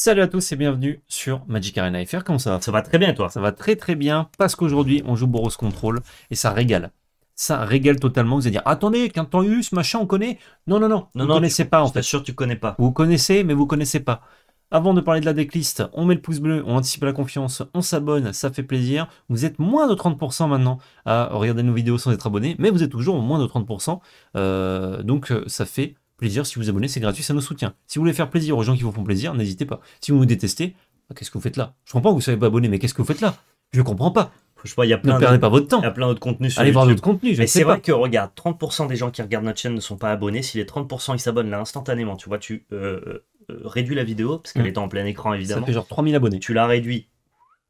Salut à tous et bienvenue sur Magic Arena FR. Comment ça va Ça va très bien, toi Ça va très très bien parce qu'aujourd'hui on joue Boros Control et ça régale. Ça régale totalement. Vous allez dire attendez, Quintanus, machin, on connaît Non, non, non, non vous ne connaissez pas en fait. sûr, tu connais pas. Vous connaissez, mais vous connaissez pas. Avant de parler de la decklist, on met le pouce bleu, on anticipe la confiance, on s'abonne, ça fait plaisir. Vous êtes moins de 30% maintenant à regarder nos vidéos sans être abonné, mais vous êtes toujours moins de 30%. Euh, donc euh, ça fait plaisir. Si vous abonnez, c'est gratuit, ça nous soutient. Si vous voulez faire plaisir aux gens qui vous font plaisir, n'hésitez pas. Si vous vous détestez, bah, qu'est-ce que vous faites là Je comprends que vous savez pas abonner, mais qu'est-ce que vous faites là Je comprends pas. y a plein ne perdez pas votre temps. Il y a plein d'autres contenus sur Allez voir d'autres contenus. Mais c'est vrai que regarde, 30% des gens qui regardent notre chaîne ne sont pas abonnés. Si les 30% ils s'abonnent là instantanément, tu vois, tu euh, euh, euh, réduis la vidéo parce qu'elle mm. est en plein écran évidemment. Ça fait genre 3000 abonnés. Tu la réduis,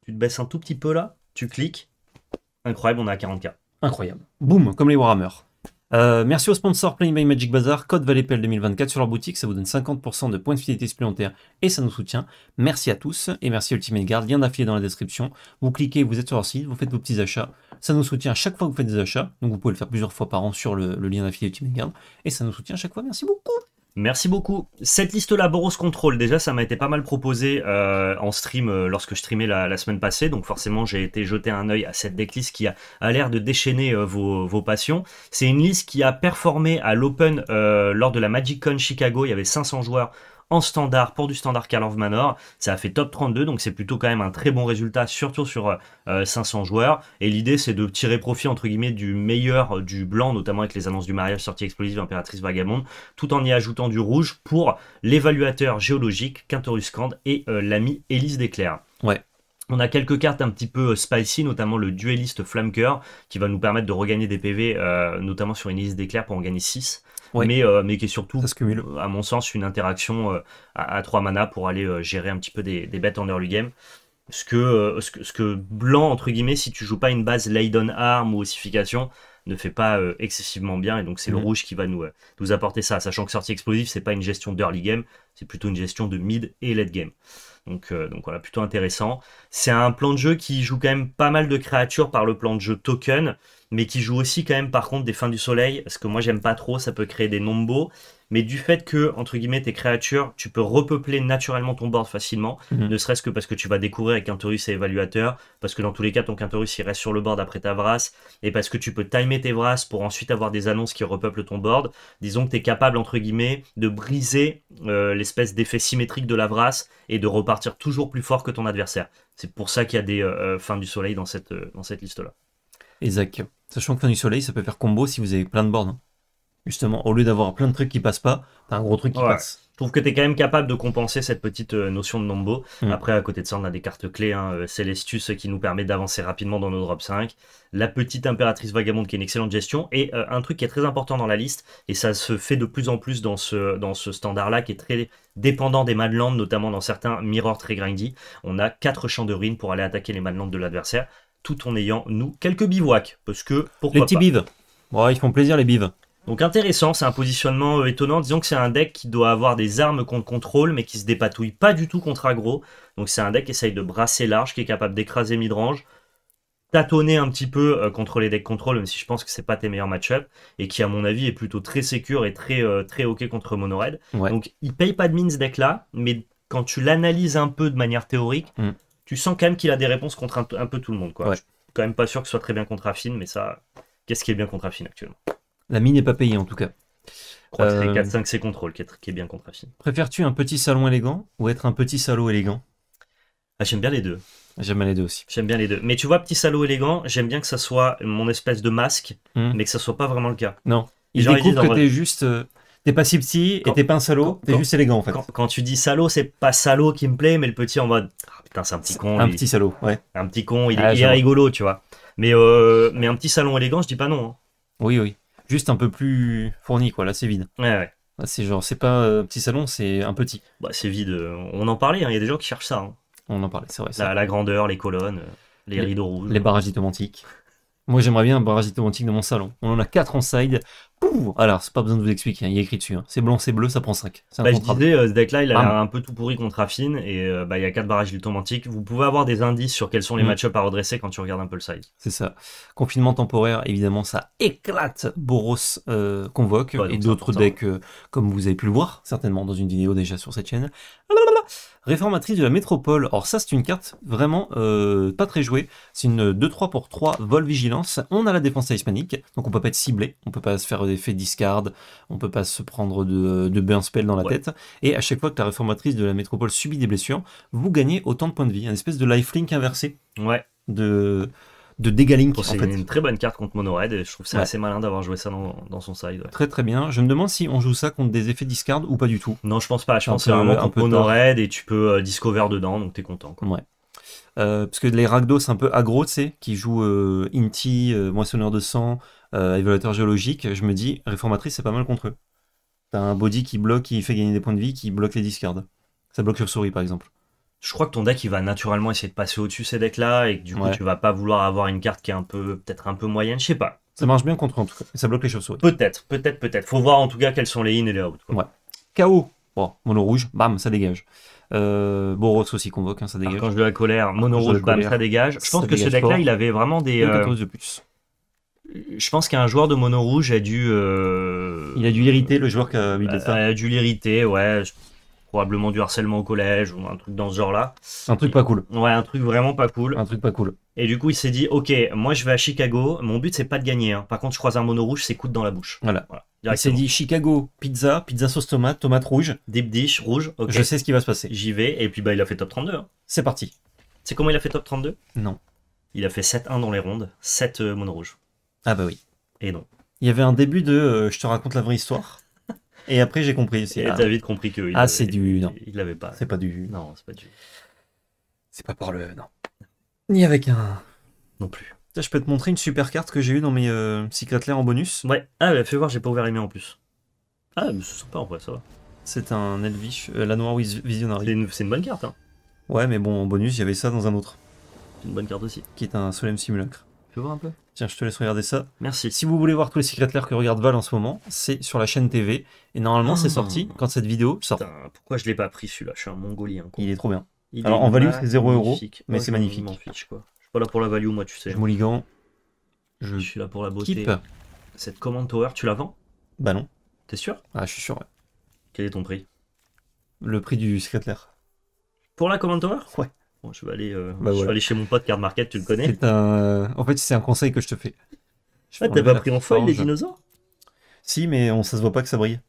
tu te baisses un tout petit peu là, tu cliques. Incroyable, on a 40K. Incroyable. Boum, comme les Warhammer. Euh, merci aux sponsors Playing by Magic Bazaar, code ValetPL 2024 sur leur boutique, ça vous donne 50% de points de fidélité supplémentaires et ça nous soutient. Merci à tous et merci Ultimate lien d'affilié dans la description. Vous cliquez, vous êtes sur leur site, vous faites vos petits achats, ça nous soutient à chaque fois que vous faites des achats, donc vous pouvez le faire plusieurs fois par an sur le, lien d'affilié Ultimate Guard et ça nous soutient à chaque fois. Merci beaucoup Merci beaucoup. Cette liste-là, Boros Control, déjà, ça m'a été pas mal proposé euh, en stream euh, lorsque je streamais la, semaine passée. Donc forcément, j'ai été jeter un œil à cette decklist qui a, l'air de déchaîner euh, vos, vos, passions. C'est une liste qui a performé à l'Open lors de la Magic Con Chicago. Il y avait 500 joueurs en standard pour du standard Call Manor. Ça a fait top 32, donc c'est plutôt quand même un très bon résultat, surtout sur 500 euh, euh, joueurs. Et l'idée, c'est de tirer profit, entre guillemets, du meilleur euh, du blanc, notamment avec les annonces du mariage, sortie explosive, impératrice vagabonde, tout en y ajoutant du rouge pour l'évaluateur géologique, Kand et l'ami Élise d'éclair. Ouais. On a quelques cartes un petit peu spicy, notamment le Duelliste Flamkeur, qui va nous permettre de regagner des PV, notamment sur une Hélice pour en gagner 6. Euh, mais, qui est surtout, euh, à mon sens, une interaction euh, à, 3 mana pour aller gérer un petit peu des, des, bêtes en early game. Ce que, ce que, Blanc, entre guillemets, si tu joues pas une base laid on arm ou ossification, ne fait pas excessivement bien. Et donc, c'est le mhm. rouge qui va nous, nous apporter ça. Sachant que sortie explosive, c'est pas une gestion d'early game, c'est plutôt une gestion de mid et late game. Donc, donc, voilà, plutôt intéressant. C'est un plan de jeu qui joue quand même pas mal de créatures par le plan de jeu token mais qui joue aussi quand même par contre des fins du soleil, parce que moi j'aime pas trop, ça peut créer des nombos, mais du fait que, entre guillemets, tes créatures, tu peux repeupler naturellement ton board facilement, mhm. ne serait-ce que parce que tu vas découvrir avec Quintorus et Évaluateur, parce que dans tous les cas, ton Quintorus il reste sur le board après ta vrasse, et parce que tu peux timer tes Vras pour ensuite avoir des annonces qui repeuplent ton board. Disons que tu es capable, entre guillemets, de briser euh, l'espèce d'effet symétrique de la vrasse, et de repartir toujours plus fort que ton adversaire. C'est pour ça qu'il y a des euh, euh, fins du soleil dans cette, dans cette liste-là. Isaac. Sachant que fin du soleil, ça peut faire combo si vous avez plein de bornes. Hein. Justement, au lieu d'avoir plein de trucs qui passent pas, t'as un gros truc qui passe. Je trouve que tu es quand même capable de compenser cette petite euh, notion de nombo. Mm. Après, à côté de ça, on a des cartes clés, hein, euh, Celestus euh, qui nous permet d'avancer rapidement dans nos drops 5, la petite impératrice vagabonde qui est une excellente gestion, et un truc qui est très important dans la liste, et ça se fait de plus en plus dans ce, dans ce standard-là, qui est très dépendant des Madlands, notamment dans certains mirrors très grindy. On a quatre champs de ruines pour aller attaquer les Madlands de l'adversaire tout en ayant, nous, quelques bivouacs. Parce que, pourquoi Les petits bives. Ouais, ils font plaisir, les bives. Donc intéressant, c'est un positionnement euh, étonnant. Disons que c'est un deck qui doit avoir des armes contre contrôle, mais qui se dépatouille pas du tout contre aggro. Donc c'est un deck qui essaye de brasser large, qui est capable d'écraser midrange, tâtonner un petit peu euh, contre les decks contrôle, même si je pense que c'est pas tes meilleurs match-up, et qui à mon avis est plutôt très sécure et très, euh, très ok contre mono Donc il paye pas de mine ce deck là, mais quand tu l'analyses un peu de manière théorique, mm tu sens quand même qu'il a des réponses contre un, peu tout le monde. Quoi. Ouais. Je suis quand même pas sûr que ce soit très bien contre Affine, mais ça, qu'est-ce qui est bien contre Affine actuellement La mine n'est pas payée en tout cas. Je crois c'est 4-5 euh, c'est Contrôle qui est, bien contre Affine. Préfères-tu un petit salon élégant ou être un petit salaud élégant ah, J'aime bien les deux. J'aime bien les deux aussi. J'aime bien les deux. Mais tu vois, petit salaud élégant, j'aime bien que ça soit mon espèce de masque, hmm. mais que ça soit pas vraiment le cas. Non. Il découvre que t'es juste. Euh, t'es pas si petit quand, et t'es pas un salaud, es juste élégant en fait. Quand, tu dis salaud, c'est pas salaud qui me plaît, mais le petit en mode c'est un petit con. Un petit salaud, Un petit con, il, est, ah, rigolo, tu vois. Mais, euh, mais un petit salon élégant, je dis pas non. Hein. Oui, oui. Juste un peu plus fourni, quoi. Là, c'est vide. Ouais, ouais. C'est genre, c'est pas un euh, petit salon, c'est un petit. Bah, c'est vide. Euh, on en parlait, hein. il y a des gens qui cherchent ça. Hein. On en parlait, c'est vrai. La, la, grandeur, les colonnes, les, rideaux rouges. Les barrages diplomantiques. Moi, j'aimerais bien un barrage diplomatique dans mon salon. On en a quatre en side, alors, c'est pas besoin de vous expliquer, hein, il il a écrit dessus. Hein. C'est blanc, c'est bleu, ça prend 5. Bah, je disais, euh, ce deck-là, il a ah. l'air un peu tout pourri contre Affine, et euh, bah, il y a 4 barrages du Vous pouvez avoir des indices sur quels sont les mm. matchups match à redresser quand tu regardes un peu le side C'est ça. Confinement temporaire, évidemment, ça éclate Boros euh, Convoque, et d'autres decks, comme vous avez pu le voir, certainement dans une vidéo déjà sur cette chaîne. Réformatrice de la métropole. Or ça c'est une carte vraiment pas très jouée. C'est une 2-3 pour 3 vol vigilance. On a la défense hispanique, donc on peut pas être ciblé, on peut pas se faire effets discard, on peut pas se prendre de, de burn spell dans la tête. Et à chaque fois que la réformatrice de la métropole subit des blessures, vous gagnez autant de points de vie, un espèce de lifelink inversé. Ouais. De de qui C'est une très bonne carte contre Red et je trouve ça assez malin d'avoir joué ça dans, son side. Très très bien. Je me demande si on joue ça contre des effets discard ou pas du tout. Non, je pense pas. Je pense que c'est vraiment contre Red et tu peux euh, discover dedans donc t'es content. Ouais. Euh, parce que les Ragdos un peu agro, tu sais, qui jouent euh, Inti, Moissonneur de sang, euh, évaluateur géologique, je me dis, réformatrice, c'est pas mal contre eux. T'as un body qui bloque, qui fait gagner des points de vie, qui bloque les discards. Ça bloque sur souris, par exemple. Je crois que ton deck, il va naturellement essayer de passer au-dessus ces decks-là, et que du coup, tu vas pas vouloir avoir une carte qui est un peu, peut-être un peu moyenne, je sais pas. Ça marche bien contre eux, en tout cas. Ça bloque les chauves-souris. Peut-être, peut-être, peut-être. Faut voir en tout cas quels sont les in et les out. Quoi. Ouais. KO. Bon, mono rouge, bam, ça dégage. Euh, Boros aussi convoque, hein, ça dégage. je de la colère, mono rouge, bam, ça dégage. Je pense que ce deck-là, il avait vraiment des. Euh, de plus je pense qu'un joueur de mono rouge a dû. Euh, il a dû irriter le joueur qui a mis ça. A dû l'irriter, ouais. Probablement du harcèlement au collège ou un truc dans ce genre-là. Un truc pas cool. Ouais, un truc vraiment pas cool. Un truc pas cool. Et du coup, il s'est dit Ok, moi je vais à Chicago. Mon but, c'est pas de gagner. Hein. Par contre, je croise un mono rouge, c'est coûte dans la bouche. Voilà. il s'est dit Chicago, pizza, pizza sauce tomate, tomate rouge. Deep dish, rouge. ok. Je sais ce qui va se passer. J'y vais. Et puis, bah, il a fait top 32. Hein. C'est parti. C'est comment il a fait top 32 Non. Il a fait 7-1 dans les rondes, 7 euh, mono rouge. Ah bah oui. Et non. Il y avait un début de euh, je te raconte la vraie histoire. Et après j'ai compris. Et t'as ah. vite compris que. ah, c'est du. Non. Il l'avait pas. C'est pas du. Non, c'est pas du. C'est pas par le. Non. Ni avec un. Non plus. je peux te montrer une super carte que j'ai eu dans mes euh, en bonus. Ouais. Ah, bah, fais voir, j'ai pas ouvert les miens en plus. Ah, mais c'est sympa en vrai, ça va. C'est un Elvish, euh, la noire Visionary. C'est une, bonne carte, hein. Ouais, mais bon, en bonus, il y avait ça dans un autre. C'est une bonne carte aussi. Qui est un Solemn Simulacre un peu Tiens, je te laisse regarder ça. Merci. Si vous voulez voir tous les secrets Lair que regarde Val en ce moment, c'est sur la chaîne TV. Et normalement, c'est ah. sorti quand cette vidéo sort. pourquoi je l'ai pas pris celui-là Je suis un mongolien. Il est trop bien. Il Alors en value, c'est 0 euros, mais c'est magnifique. Je quoi. suis pas là pour la value, moi, tu sais. Je Je... suis là pour la beauté. Cette command tower, tu la vends Bah non. T'es sûr Ah, je suis sûr, Quel est ton prix Le prix du secret Pour la commande tower Ouais. Bon, je, vais aller, euh, bah aller chez mon pote Card Market, tu le connais. Euh, en fait, c'est un conseil que je te fais. ah, t'as pas pris en foil les dinosaures Si, mais on, ça se voit pas que ça brille.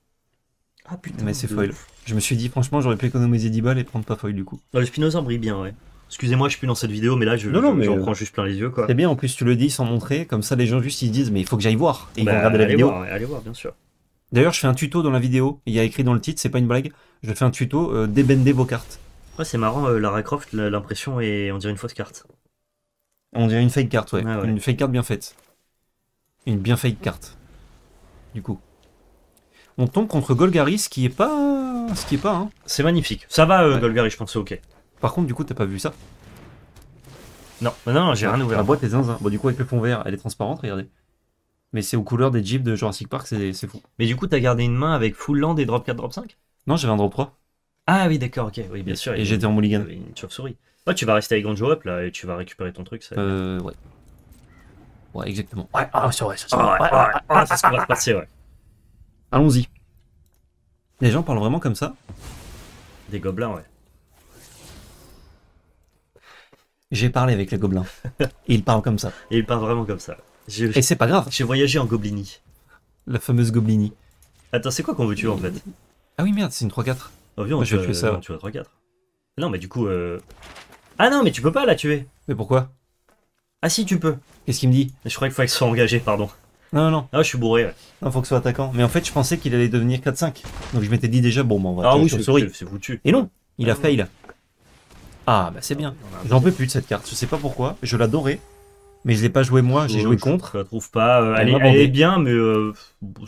Ah putain. Mais c'est foil. Je me suis dit, franchement, j'aurais pu économiser 10 balles et prendre pas foil du coup. Non, le spinosaure brille bien, ouais. Excusez-moi, je suis plus dans cette vidéo, mais là, je, non, non, j'en euh, prends juste plein les yeux. quoi. C'est bien, en plus, tu le dis sans montrer, comme ça, les gens juste ils disent, mais il faut que j'aille voir. Et ils bah, vont regarder la vidéo. allez voir, bien sûr. D'ailleurs, je fais un tuto dans la vidéo, il y a écrit dans le titre, c'est pas une blague, je fais un tuto débender vos cartes c'est marrant, euh, Lara Croft, l'impression est. On dirait une fausse carte. On dirait une fake carte, ah ouais. Une fake carte bien faite. Une bien fake carte. Du coup. On tombe contre Golgari, ce qui est pas. Ce qui est pas, hein. C'est magnifique. Ça va, euh, Golgari, je pense, ok. Par contre, du coup, t'as pas vu ça Non, non, j'ai rien ouvert. La boîte est zinzin. Bon, du coup, avec le fond vert, elle est transparente, regardez. Mais c'est aux couleurs des jeeps de Jurassic Park, c'est fou. Mais du coup, t'as gardé une main avec full land et drop 4, drop 5 Non, j'avais un drop 3. Ah oui, d'accord, ok, oui, bien sûr. Et j'étais en mulligan. Une chauve-souris. Ouais, tu vas rester avec Gonjo Up là et tu vas récupérer ton truc. Ça... Euh, ouais. Ouais, exactement. Ouais, ah, c'est vrai, c'est vrai. ouais, c'est ce ouais. Allons-y. Les gens parlent vraiment comme ça Des gobelins, ouais. J'ai parlé avec les gobelins. et ils parlent comme ça. Et ils parlent vraiment comme ça. Et c'est pas grave, J'ai voyagé en goblini la fameuse Goblini. Attends, c'est quoi qu'on veut tuer en fait Ah oui, merde, c'est une 3-4. Oh, je ça. tu 3-4. Ah non, mais du coup. Euh, ah non, mais tu peux pas la tuer. Mais pourquoi Ah si, tu peux. Qu'est-ce qu'il me dit Je croyais qu'il fallait que soit engagé, pardon. Non, non. Ah, je suis bourré. Ouais. Non, faut que soit attaquant. Mais en fait, je pensais qu'il allait devenir 4-5. Donc je m'étais dit déjà, bon, bah, on va. Ah oui, c'est foutu. Et non, il a ah fail. Ah, bah c'est bien. J'en peux plus de cette carte. Je sais pas pourquoi. Je l'adorais. Mais je l'ai pas joué moi, j'ai joué contre. Je la trouve pas. Euh, elle, est, bien, mais euh,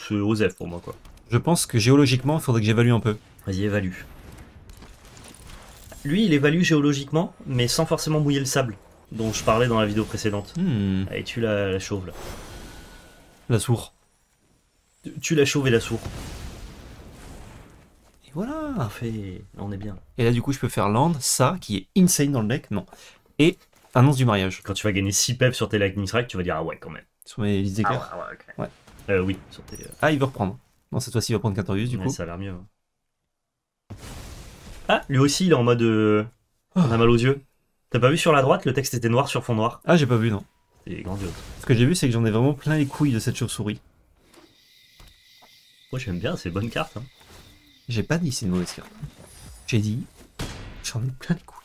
c'est Osef pour moi, quoi. Je pense que géologiquement, il faudrait que j'évalue un peu. Vas-y, évalue. Lui, il évalue géologiquement, mais sans forcément mouiller le sable, dont je parlais dans la vidéo précédente. Allez, hmm. tu la, chauve, là. La sourd. Tu, la chauve et la sourd. Et voilà fait on est bien. Et là, du coup, je peux faire land, ça, qui est insane dans le deck, non. Et annonce du mariage. Quand tu vas gagner 6 peps sur tes lightning strike, tu vas dire ah ouais, quand même. Sur mes listes ah ouais, ok. ouais. Euh, oui, euh. Ah, il veut reprendre. Non, cette fois-ci, il va prendre Cantorius, du coup. Ça a l'air mieux. Hein. Ah, lui aussi, il est en mode. Euh, on a mal aux yeux. T'as pas vu sur la droite, le texte était noir sur fond noir. Ah, j'ai pas vu, non. C'est grandiose. Ce que j'ai vu, c'est que j'en ai vraiment plein les couilles de cette chauve-souris. Moi, j'aime bien, c'est bonne carte. Hein. J'ai pas dit c'est une mauvaise carte. J'ai dit, j'en ai plein les couilles.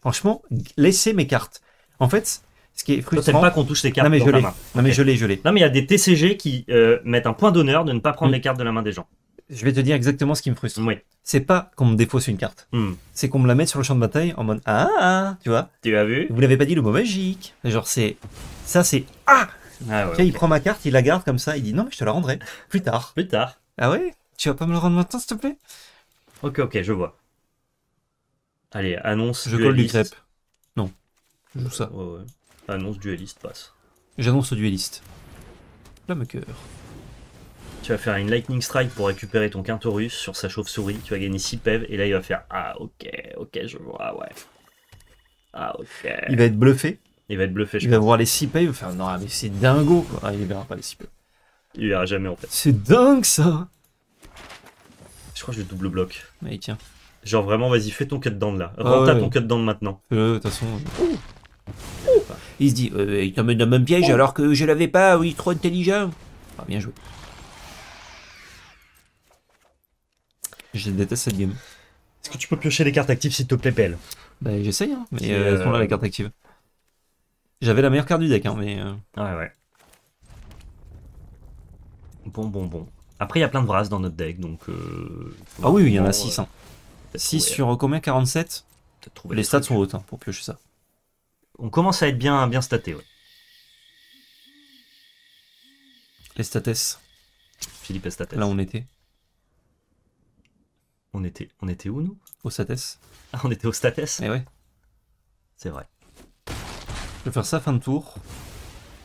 Franchement, laissez mes cartes. En fait, ce qui est pas qu'on touche les cartes non, mais je Non, mais je l'ai, je Non, mais il y a des TCG qui euh, mettent un point d'honneur de ne pas prendre mm. les cartes de la main des gens je vais te dire exactement ce qui me frustre. Oui. C'est pas qu'on me défausse une carte. Hmm. C'est qu'on me la mette sur le champ de bataille en mode ah, ah, ah tu vois. Tu as vu Vous l'avez pas dit le mot magique. Genre c'est ça c'est ah. ah ouais, Il prend ma carte, il la garde comme ça, il dit non mais je te la rendrai plus tard. Plus tard. Ah ouais Tu vas pas me le rendre maintenant s'il te plaît Ok ok je vois. Allez annonce. Je colle du crêpe. Non. Je joue ça. Ouais, ouais. Annonce dueliste passe. J'annonce au dueliste. La cœur tu vas faire une Lightning Strike pour récupérer ton Quintorus sur sa chauve-souris. Tu vas gagner 6 PEV et là il va faire Ah ok, ok, je vois, ouais. Ah ok. Il va être bluffé. Il va être bluffé, je Il va voir les 6 PEV, il faire Non, mais c'est dingo quoi. Ah, il verra pas les 6 PEV. Il verra jamais en fait. C'est dingue ça Je crois que je vais double bloc. mais tiens. Genre vraiment, vas-y, fais ton cut down là. Ah, Rentre ton cut down maintenant. Euh, de toute façon. Il se dit, euh, il t'emmène dans le même piège oh. alors que je l'avais pas, oui, trop intelligent. Ah, bien joué. Je déteste cette game. Est-ce que tu peux piocher les cartes actives s'il te plaît, Pelle Bah j'essaye, hein, mais euh, elles sont là euh, les cartes actives. J'avais la meilleure carte du deck, hein, mais... Euh... Ouais, ouais. Bon, bon, bon. Après, il y a plein de brasses dans notre deck, donc... Euh, ah oui, il y en a 6. Euh, hein. 6 sur combien 47 Les, stats sont hautes hein, pour piocher ça. On commence à être bien, bien staté, ouais. Les states. Philippe Estates. Là, on était. On était, on était où, nous Au status. Ah, on était au status Eh ouais. C'est vrai. Je vais faire ça fin de tour.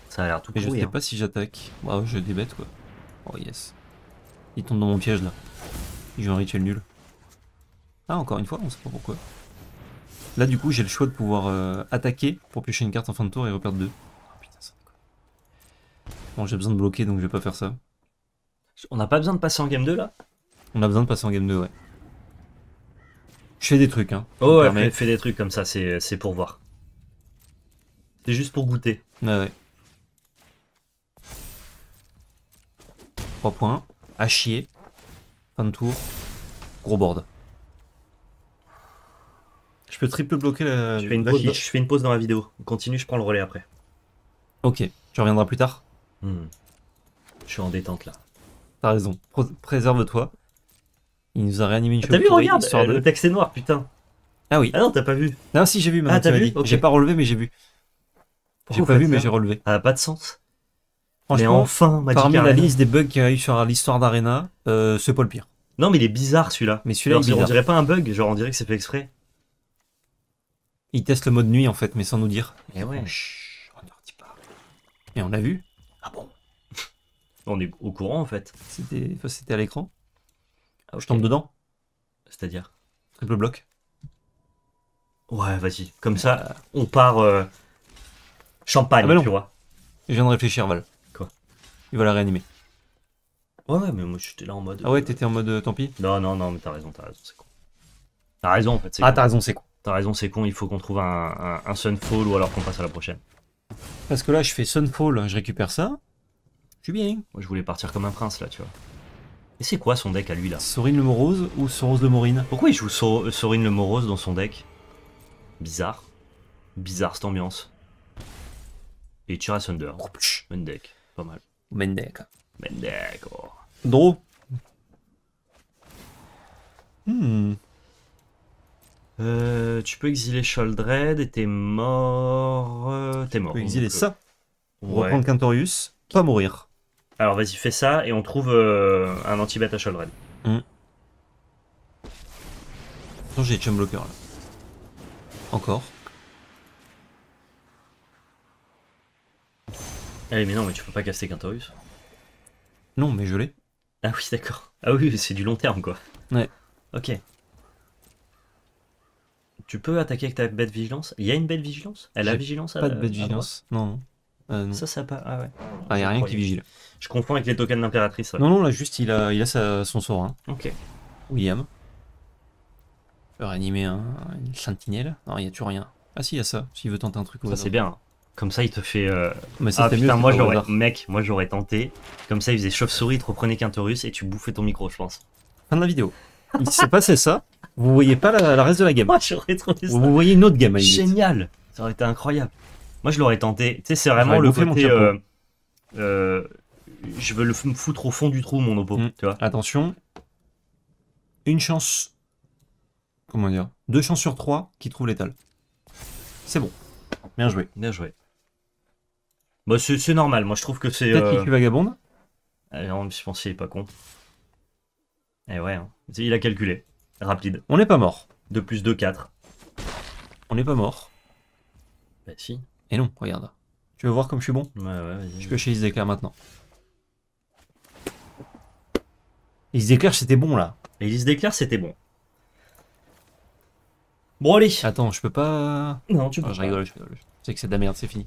Ça a l'air tout Mais je sais hein. pas si j'attaque. Waouh, je débête, quoi. Oh yes. Il tombe dans mon piège, là. Il joue un rituel nul. Ah, encore une fois, on sait pas pourquoi. Là, du coup, j'ai le choix de pouvoir euh, attaquer pour piocher une carte en fin de tour et reperdre deux. Ah, putain, ça Bon, j'ai besoin de bloquer, donc je vais pas faire ça. On n'a pas besoin de passer en game 2, là On a besoin de passer en game 2, ouais. Je fais des trucs, hein. Oh ouais, fais, des trucs comme ça, c'est pour voir. C'est juste pour goûter. Ouais ouais. 3 points. À chier. Fin de tour. Gros board. Je peux triple bloquer la. Je fais une, pause, dans, la vidéo. On continue, je prends le relais après. Ok, tu reviendras plus tard. Hmm. Je suis en détente là. T'as raison. Préserve-toi. Il nous a réanimé une ah, T'as vu, regarde, euh, le texte est noir, putain. Ah oui. Ah non, t'as pas vu. Non, si, j'ai vu, Ah, t'as vu J'ai pas relevé, mais j'ai vu. J'ai pas vu, mais j'ai relevé. Ça Ah, pas de sens. mais enfin, parmi la liste des bugs qu'il y a eu sur l'histoire d'Arena, euh, c'est pas le pire. Non, mais il est bizarre celui-là. Mais celui-là, on dirait pas un bug, genre on dirait que c'est fait exprès. Il teste le mode nuit en fait, mais sans nous dire. Et eh ouais. on Et on l'a vu. Ah bon On est au courant en fait. C'était c'était à l'écran ah, je tombe dedans C'est-à-dire Triple bloc Ouais, vas-y. Comme ça, on part euh, champagne, ah, tu vois. Je viens de réfléchir, Val. Quoi Il va la réanimer. Ouais, ouais, mais moi j'étais là en mode. Ah ouais, t'étais en mode euh, tant pis Non, non, non, mais t'as raison, t'as raison, c'est con. T'as raison en fait, c'est Ah, t'as raison, c'est con. T'as raison, c'est con, il faut qu'on trouve un, un, un Sunfall ou alors qu'on passe à la prochaine. Parce que là, je fais Sunfall, je récupère ça. Je suis bien. Moi je voulais partir comme un prince là, tu vois. Et c'est quoi son deck à lui là Sorine le Morose ou Soros le Morine Pourquoi il joue Sorin euh, Sorine le Morose dans son deck Bizarre. Bizarre cette ambiance. Et Tira Thunder. Mendek, pas mal. Mendek. Mendek, oh. Draw. Hmm. Euh, tu peux exiler Sholdred et t'es mort. Euh, t'es mort. Tu peux exiler ça. Reprendre Quintorius, pas mourir. Alors vas-y, fais ça et on trouve euh, un anti bête à Sheldred. Mmh. Hum. Attends, Chum Blocker là. Encore. Allez, ah mais non, mais tu peux pas casser Quintorus. Non, mais je l'ai. Ah oui, d'accord. Ah oui, c'est du long terme quoi. Ouais. Ok. Tu peux attaquer avec ta bête vigilance Il y a une bête vigilance Elle a vigilance Pas de bête vigilance, non. Euh, non. Ça, ça pas. Ah ouais. Ah, y a rien qui vigile. Je confonds avec les tokens d'impératrice. Non, non, là, juste, il a, il a son sort. Hein. Ok. William. Je réanimer un, une sentinelle. Non, il n'y a toujours rien. Ah, si, il y a ça. S'il veut tenter un truc. Ça, c'est bien. Comme ça, il te fait. Euh, Mais ça, ah, mieux moi j'aurais. Mec, moi j'aurais tenté. Comme ça, il faisait chauve-souris, il te reprenait et tu bouffais ton micro, je pense. Fin de la vidéo. Il s'est passé ça. Vous voyez pas la, la reste de la game. Moi j'aurais tenté ça. Vous voyez une autre game à Génial Ça aurait été incroyable. Moi je l'aurais tenté. Tu sais, c'est vraiment le côté. Euh, euh je veux le foutre au fond du trou, mon opo. Mm. Attention, une chance, comment dire, deux chances sur trois qui trouve l'étal. C'est bon. Bien joué. Bien joué. Bah, c'est normal. Moi, je trouve que c'est. Peut-être qu'il euh, vagabonde. Ah, non, je pense qu'il pas con. Et eh ouais, hein. il a calculé. Rapide. On n'est pas mort. De plus 2, 4. On n'est pas mort. Bah si. Et non, regarde. Tu veux voir comme je suis bon Ouais, ouais, vas-y. Je peux chez Isdeka maintenant. se que c'était bon là. Et se que c'était bon. Bon, Attends, je peux pas. Non, tu peux. Ah, pas. je rigole, je rigole. C'est sais que c'est de la merde, c'est fini.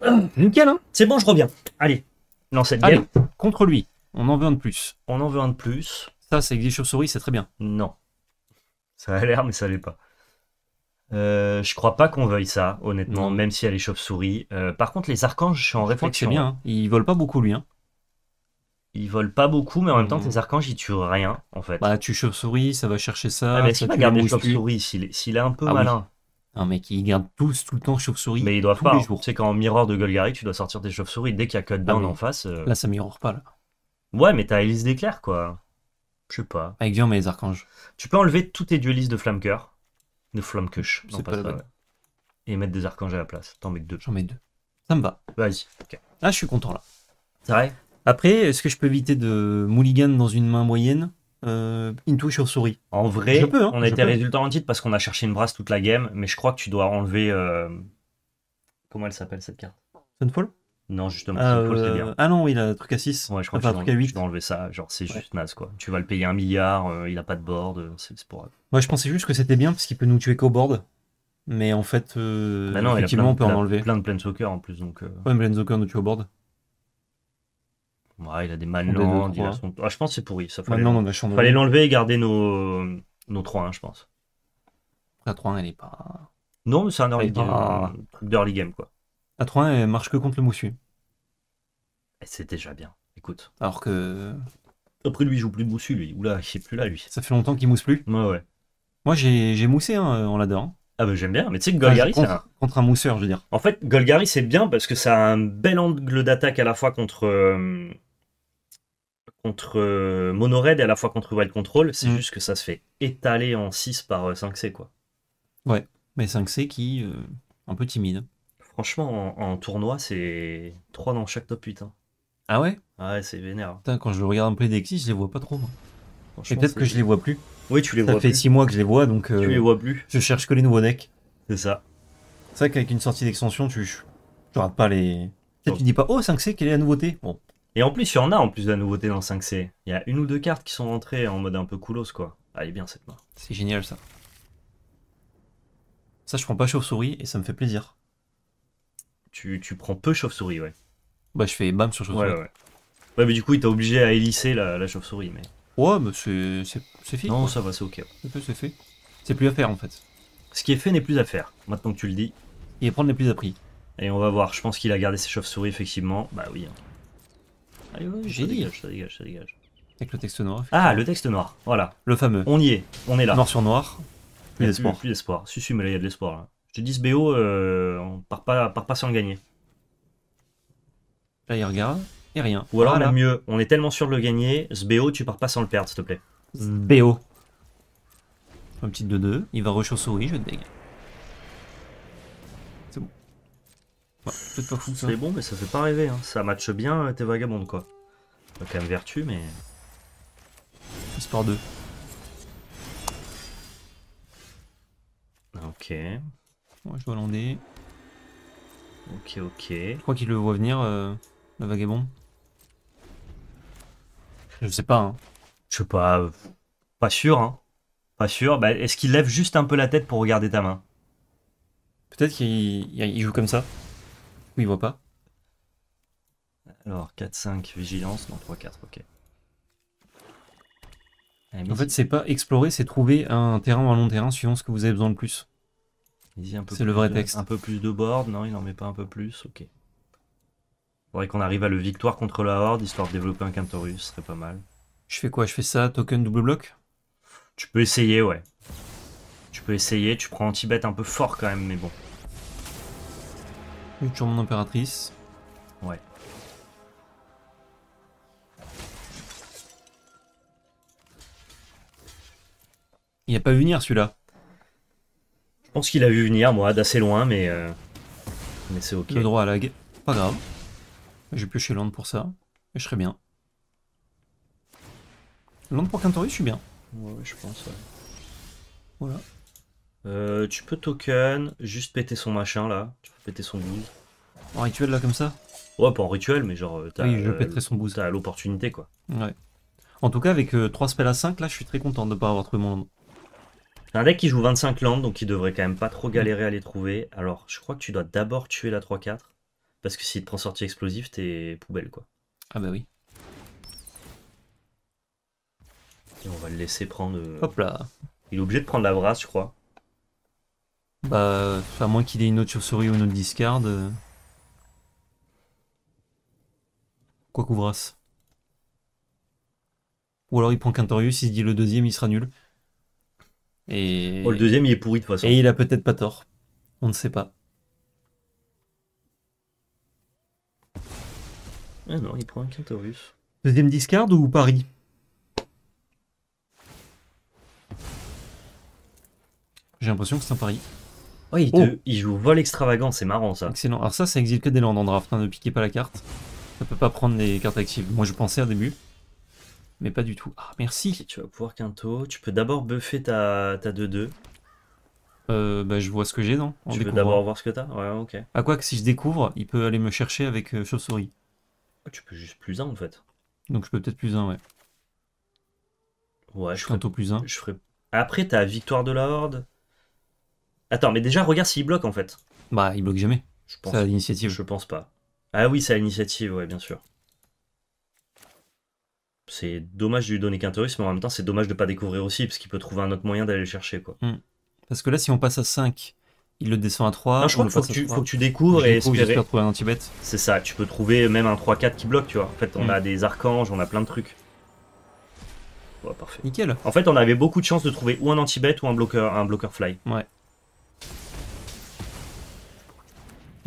Nickel, hein C'est bon, je reviens. Allez, lance cette allez, Contre lui, on en veut un de plus. On en veut un de plus. Ça, c'est avec des chauves-souris, c'est très bien. Non. Ça a l'air, mais ça l'est pas. Euh, je crois pas qu'on veuille ça, honnêtement, même si elle est chauve-souris. Euh, par contre, les archanges, je suis en réflexion. bien, hein. Hein. il pas beaucoup lui. Hein ils volent pas beaucoup, mais en même temps, mhm. tes archanges, ils tuent rien, en fait. Bah, tu chauves souris ça va chercher ça. Ah, mais s'il va garder chauves souris s'il est un peu ah malin. Non, mais qui gardent tous, tout le temps chauves souris Mais il doivent pas. Hein. Tu sais, qu'en miroir de Golgari, tu dois sortir tes chauves-souris. Dès qu'il y a Cut ah Down en face. Euh, là, ça miroir pas, là. Ouais, mais t'as Hélice d'éclair, quoi. Je sais pas. Avec bien, mais les archanges. Tu peux enlever tous tes duelistes de cœur. De flamme cush, sans pas Et mettre des archanges à la place. T'en mets deux. J'en mets deux. Ça me va. Vas-y. Ah, je suis content, là. C'est vrai après, est-ce que je peux éviter de Mulligan dans une main moyenne euh, Into sur souris En vrai, hein, on a été résultant en titre parce qu'on a cherché une brasse toute la game, mais je crois que tu dois enlever. Euh, comment elle s'appelle cette carte Sunfall Non, justement, Ah, Sunfall, c'est euh, Ah non, a un truc à 6. je crois Enfin, que truc à 8. tu dois enlever ça. Genre, c'est juste naze, quoi. Tu vas le payer un milliard, euh, il a pas de board, c'est pour. Moi, je pensais juste que c'était bien parce qu'il peut nous tuer qu'au board. Mais en fait, bah effectivement, on peut en plein- enlever. Plein de Planeswalker en plus, donc. euh, Ouais, soccer nous tue au board. Ouais, il a des manlands il ah, je pense que c'est pourri. Ça bah, fallait l'enlever et garder nos, nos 3-1, je pense. La 3-1, elle est pas. Non, mais c'est un early game, game, quoi. La 3-1, elle marche que contre le moussu. C'est déjà bien, écoute. Alors que. Après, lui, il joue plus de moussu, lui. Oula, il est plus là, lui. Ça fait longtemps qu'il mousse plus Ouais, ouais. Moi, j'ai moussé, hein, on l'adore. Ah bah j'aime bien, mais tu sais que Golgari, ah, contre, un... mousseur, je veux dire. En fait, Golgari, c'est bien parce que ça a un bel angle d'attaque à la fois contre, euh, contre euh, Monored et à la fois contre Wild Control. C'est mm. juste que ça se fait étaler en 6 par 5C, euh, quoi. Ouais, mais 5C qui, euh, un peu timide. Franchement, en, tournoi, c'est 3 dans chaque top 8. Hein. Ah ouais ah Ouais, c'est vénère. quand je le regarde en Playdexis, je les vois pas trop, peut-être que je les vois plus. Oui, tu les ça vois. Ça fait 6 mois que je les vois, donc. je tu les vois plus. Je cherche que les nouveaux decks. C'est ça. C'est vrai qu'avec une sortie d'extension, tu. Tu rates pas les. tu dis pas, oh 5C, quelle est la nouveauté Bon, et en plus, il y en a en plus de la nouveauté dans 5C. Il y a une ou deux cartes qui sont rentrées en mode un peu coolos, quoi. Allez ah, bien cette main. C'est génial ça. Ça, je prends pas chauve-souris et ça me fait plaisir. Tu, tu prends peu chauve-souris, ouais. Bah, je fais bam sur chauve-souris. Ouais, ouais. ouais, mais du coup, il t'a obligé à hélisser la, chauve-souris, mais. Ouais, mais c'est fait. Non, ça va, c'est ok. C'est fait. C'est plus à faire en fait. Ce qui est fait n'est plus à faire, maintenant que tu le dis. Il est prendre les plus à prix Et on va voir, je pense qu'il a gardé ses chauves-souris effectivement. Bah oui. Hein. Ah, j'ai dit. Dégage, ça dégage, ça dégage. Avec le texte noir. Ah, le texte noir, voilà. Le fameux. On y est, on est là. Noir sur noir. Plus d'espoir. Plus d'espoir. Si, si, mais là, il y a de l'espoir. Je te dis, ce BO, euh, on part pas, part pas sans le gagner. Là, il regarde, et rien. Ou alors, mieux, on est tellement sûr de le gagner, ce BO, tu pars pas sans le perdre, s'il te plaît. BO. Un petit 2-2, il va rush je te dégage. Bah, peut-être pas fou C'est bon, mais ça fait pas rêver. Hein. Ça matche bien euh, tes vagabondes, quoi. quand même vertu, mais. par deux. Ah, ok. Moi je vois l'endé. Ok, ok. Je crois qu'il le voit venir, euh, le vagabond. Je sais pas. Hein. Je sais pas. Euh, pas sûr, hein. Pas sûr. Bah, est-ce qu'il lève juste un peu la tête pour regarder ta main Peut-être qu'il joue comme ça il voit pas Alors 4-5 vigilance, non 3-4, ok. en fait c'est pas explorer, c'est trouver un terrain ou un long terrain suivant ce que vous avez besoin de plus. C'est le vrai texte. Un peu plus de board, non il n'en met pas un peu plus, ok. Faudrait qu'on arrive à le victoire contre la horde, histoire de développer un Quintorus, ce serait pas mal. Je fais quoi Je fais ça, token double bloc Tu peux essayer, ouais. Tu peux essayer, tu prends anti un peu fort quand même, mais bon mon impératrice. Ouais. Il a pas vu venir celui-là. Je pense qu'il a vu venir, moi, d'assez loin, mais, euh, mais c'est ok. Le droit à lag, pas grave. J'ai pioché l'onde pour ça, et je serai bien. L'onde pour Quintori, je suis bien. Ouais, je pense, Voilà. Euh, tu peux token, juste péter son machin là. Tu peux péter son boost. En rituel là comme ça Ouais, pas en rituel, mais genre euh, t'as oui, je péterai euh, son l'opportunité quoi. Ouais. En tout cas, avec 3 spells à 5, là, je suis très content de ne pas avoir trouvé mon land. un deck qui joue 25 landes, donc il devrait quand même pas trop mm. galérer à les trouver. Alors, je crois que tu dois d'abord tuer la 3-4, parce que s'il te prend sortie explosive, t'es poubelle, quoi. Ah bah oui. Et on va le laisser prendre... Hop là Il est obligé de prendre la brasse, je crois. Bah, à moins qu'il ait une autre chauve-souris ou une autre discard. Euh, quoi qu'ouvrasse. Ou alors il prend Quintorius, il se dit le deuxième, il sera nul. Et... Oh, le deuxième, il est pourri de toute façon. Et il a peut-être pas tort. On ne sait pas. Ah non, il prend un Deuxième discard ou Paris J'ai l'impression que c'est un pari. Ouais oh, il, oh. il joue vol extravagant, c'est marrant ça. Excellent. Alors ça, ça exile que des landes en draft, hein, ne piquez pas la carte. Ça peut pas prendre les cartes actives. Moi, je pensais au début, mais pas du tout. Ah, merci. tu vas pouvoir quinto. Tu peux d'abord buffer ta 2-2. Euh, bah, je vois ce que j'ai, non Tu peux d'abord voir ce que t'as Ouais, ok. À quoi que si je découvre, il peut aller me chercher avec euh, chauve-souris. Oh, tu peux juste plus un en fait. Donc je peux peut-être plus un ouais. Ouais, je, je plus 1. Je ferai... Après, t'as victoire de la horde. Attends, mais déjà, regarde s'il bloque en fait. Bah, il bloque jamais. Je pense. C'est à l'initiative. Je pense pas. Ah oui, c'est à l'initiative, ouais, bien sûr. C'est dommage de lui donner qu'un terroriste, mais en même temps, c'est dommage de pas découvrir aussi, parce qu'il peut trouver un autre moyen d'aller le chercher, quoi. Hmm. Parce que là, si on passe à 5, il le descend à 3. je crois qu'il faut, que tu, faut que tu découvres et trouver un anti C'est ça, tu peux trouver même un 3-4 qui bloque, tu vois. En fait, on hmm. a des archanges, on a plein de trucs. Ouais, parfait. Nickel. En fait, on avait beaucoup de chances de trouver ou un anti ou un bloqueur, un bloqueur fly. Ouais.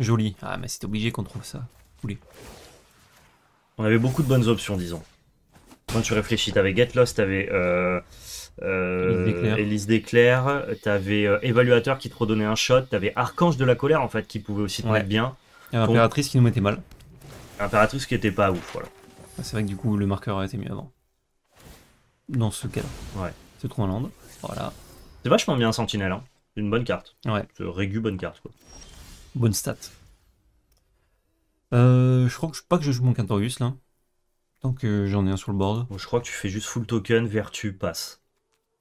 Joli. Ah, mais c'était obligé qu'on trouve ça. Poulet. On avait beaucoup de bonnes options, disons. Quand tu réfléchis, t'avais Get Lost, t'avais euh, Elise euh, d'éclair, t'avais Évaluateur euh, qui te redonnait un shot, t'avais Archange de la colère en fait qui pouvait aussi te mettre bien. Et Impératrice qui nous mettait mal. Impératrice qui était pas ouf, voilà. Ah, c'est vrai que du coup le marqueur aurait été mieux avant. Dans ce cas-là. Ouais. C'est trop en land. Voilà. C'est vachement bien Sentinelle. Hein une bonne carte. Ouais. Régu, bonne carte. Quoi. Bonne stat. Euh, je crois que je, pas que je joue mon Cantorius là. Tant que j'en ai un sur le board. je crois que tu fais juste full token, vertu, passe.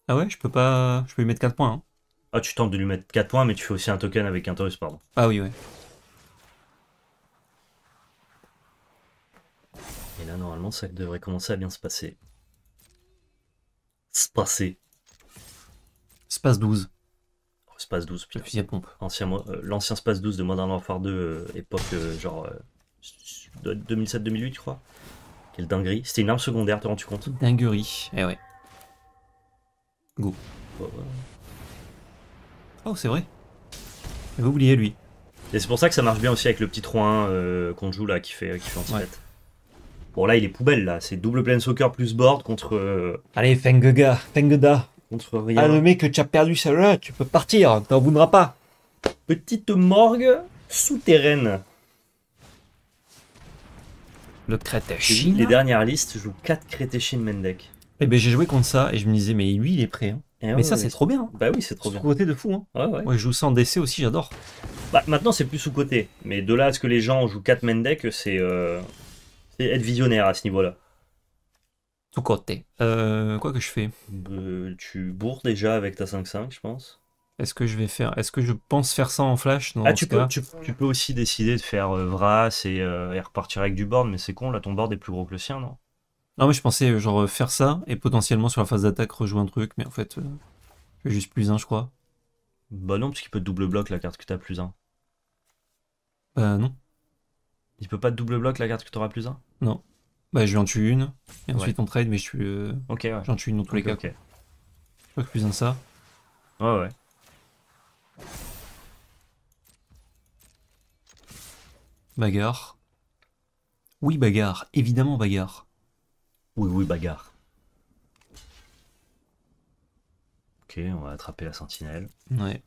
Ah ouais, je peux pas. Je peux lui mettre quatre points. Hein. Ah, tu tentes de lui mettre 4 points, mais tu fais aussi un token avec Cantorius, pardon. Ah oui, ouais. Et là, normalement, ça devrait commencer à bien se passer. Se passer. Se passe 12. Space 12, euh, L'ancien Space 12 de Modern Warfare 2, euh, époque euh, genre 2007-2008, je crois. Quelle dinguerie. C'était une arme secondaire, te rends-tu compte Dinguerie, eh ouais. Go. Oh, oh c'est vrai. Vous oublié lui. Et c'est pour ça que ça marche bien aussi avec le petit 3-1 qu'on joue là, qui fait, qui fait anti ouais. Bon là, il est poubelle là. C'est double plane soccer plus board contre... Allez, Fengega, Fengeda ah, le mec que tu as perdu celle-là, tu peux partir, t'en voudras pas. Petite morgue souterraine. Le crétéchine Les dernières listes, je joue 4 crétéchines Mendek. Eh ben j'ai joué contre ça et je me disais, mais lui il est prêt. Hein. Eh mais ça c'est trop bien. Bah oui, c'est trop bien. Sous-côté de fou. Hein. Moi je joue sans en DC aussi, j'adore. Bah maintenant c'est plus sous-côté. Mais de là à ce que les gens jouent 4 Mendek, euh, c'est être visionnaire à ce niveau-là côté. Euh, quoi que je fais euh, Tu bourres déjà avec ta 5-5, je pense. Est-ce que je vais faire Est-ce que je pense faire ça en flash non, ah, tu peux, aussi décider de faire euh, Vras et, repartir avec du board, mais c'est con, là ton board est plus gros que le sien, non Non, mais je pensais genre faire ça et potentiellement sur la phase d'attaque rejouer un truc, mais en fait, juste plus 1, je crois. Bah non, parce qu'il peut double bloc la carte que t'as plus 1. Bah non. Il peut pas double bloc la carte que auras plus 1 Non. Bah, je lui en tue une, et ensuite on trade, mais je suis. Euh... Ok, ouais. J'en tue une dans tous les cas. Ok. Je crois que plus un ça. Ouais, ouais. Bagarre. Oui, bagarre. Évidemment, bagarre. Oui, oui, bagarre. Ok, on va attraper la sentinelle. Ouais.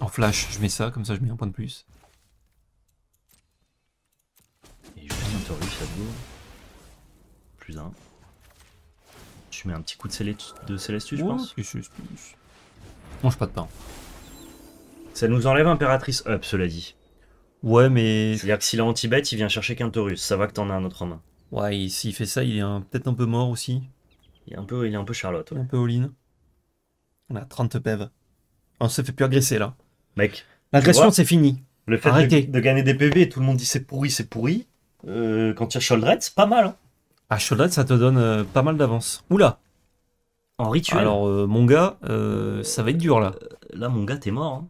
En flash, je mets ça, comme ça je mets un point de plus. Plus un. Tu mets un petit coup de, de Célestus, je pense. Mange pas de pain. Ça nous enlève Impératrice Up, cela dit. Ouais, mais. C'est-à-dire que s'il est anti bête il vient chercher taurus Ça va que t'en as un autre en main. Ouais, s'il fait ça, il est peut-être un peu mort aussi. Il est un peu, il est un peu Charlotte. Un peu all On a 30 PV. On se fait plus agresser là. Mec. L'agression, c'est fini. Le fait De, gagner des PV, et tout le monde dit c'est pourri, c'est pourri. Euh, quand il y a c'est pas mal. Hein. Ah, Sholdred, ça te donne euh, pas mal d'avance. Oula En rituel Alors, euh, mon gars, ça va être dur là. Là, mon gars, t'es mort. Hein.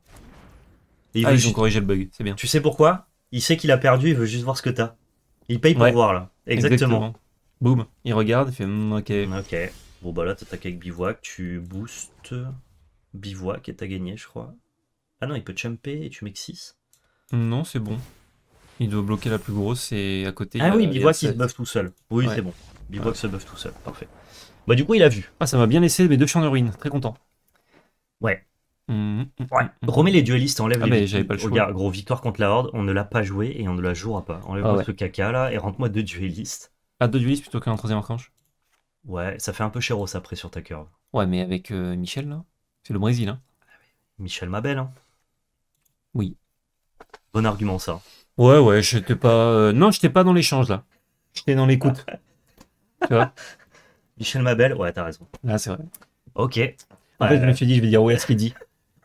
ils ah, ont corrigé le bug, c'est bien. Tu sais pourquoi Il sait qu'il a perdu, il veut juste voir ce que t'as. Il paye pour voir là. Exactement. Boum, il regarde, il fait hmm, ok. Bon, bah là, t'attaques avec bivouac, tu boostes bivouac et t'as gagné, je crois. Ah non, il peut chumper et tu mets 6 Non, c'est bon. Il doit bloquer la plus grosse et à côté. Ah oui, Bivouac il se buff tout seul. Oui, c'est bon. Bivouac se buff tout seul. Parfait. Bah, du coup, il a vu. Ah, ça m'a bien laissé mes deux champs de ruines. Très content. Ouais. Mmh, mmh, mmh, ouais. Remets les duelistes enlève ah, les. le gros, victoire contre la Horde, on ne l'a pas joué et on ne la jouera pas. enlève le ah, caca là et rentre-moi deux duelistes Ah, deux duelistes plutôt qu'un troisième archange Ouais, ça fait un peu chéros après sur ta curve. Ouais, mais avec euh, Michel là C'est le Brésil hein Michel Mabel hein Oui. Bon argument ça. Ouais, ouais, j'étais pas. Euh, non, j'étais pas dans l'échange là. J'étais dans l'écoute. tu vois Michel Mabel, ouais, t'as raison. Là, ah, c'est vrai. Ok. En fait, je me suis dit, je vais dire ouais ce qu'il dit.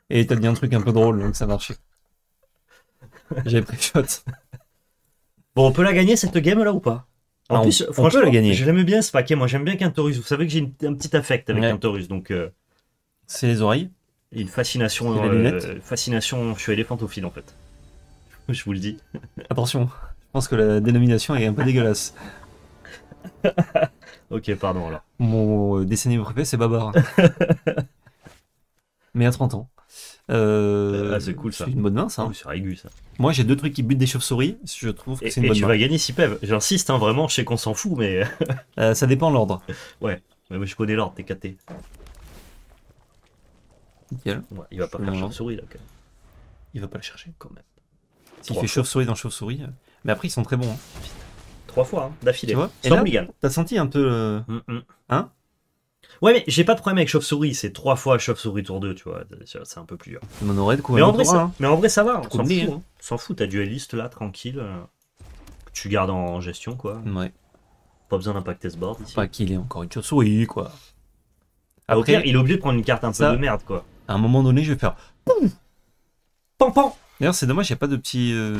Et t'as dit un truc un peu drôle, donc ça marchait. J'ai pris shot. Bon, on peut la gagner cette game là ou pas En ah, plus, franchement, peut la gagner. je l'aime bien ce paquet. Moi, j'aime bien Quintorus. Vous savez que j'ai un petit affect avec un Quintorus, donc euh, C'est les oreilles. une fascination, les euh, lunettes. fascination. Je suis éléphantophile en fait. je vous le dis. Attention, je pense que la dénomination est un peu dégueulasse. ok, pardon alors. Mon euh, décennie préféré, c'est Babar. Mais à 30 ans. Euh, ah, c'est cool ça. C'est une bonne main ça. Hein. Oh, c'est aigu ça. Moi j'ai deux trucs qui butent des chauves-souris. Je trouve que c'est une et tu vas gagner si peuvent. J'insiste hein, vraiment, je sais qu'on s'en fout mais. Euh, ça dépend de l'ordre. Ouais. Mais moi je connais l'ordre, t'es caté. Nickel. il va pas faire chauve-souris là quand même. Il va pas la chercher quand même. S'il fait chauve-souris dans chauve-souris. Euh, mais après, ils sont très bons. Hein. Trois fois hein, d'affilée. Et là, t'as senti un peu euh, mm, mm. Hein Ouais, mais j'ai pas de problème avec chauve-souris. C'est trois fois chauve-souris tour 2, tu vois. C'est un peu plus dur. Mais de hein. mais en, vrai, ça, va. Hein. s'en fout. T'as dueliste là, tranquille. Euh, tu gardes en gestion, quoi. Ouais. Pas besoin d'impacter ce board. Pas qu'il ait encore une chauve-souris, quoi. Après, il est obligé de prendre une carte un peu de merde, quoi. À un moment donné, je vais faire. Pan pan D'ailleurs, c'est dommage, il n'y a pas de petit Euh...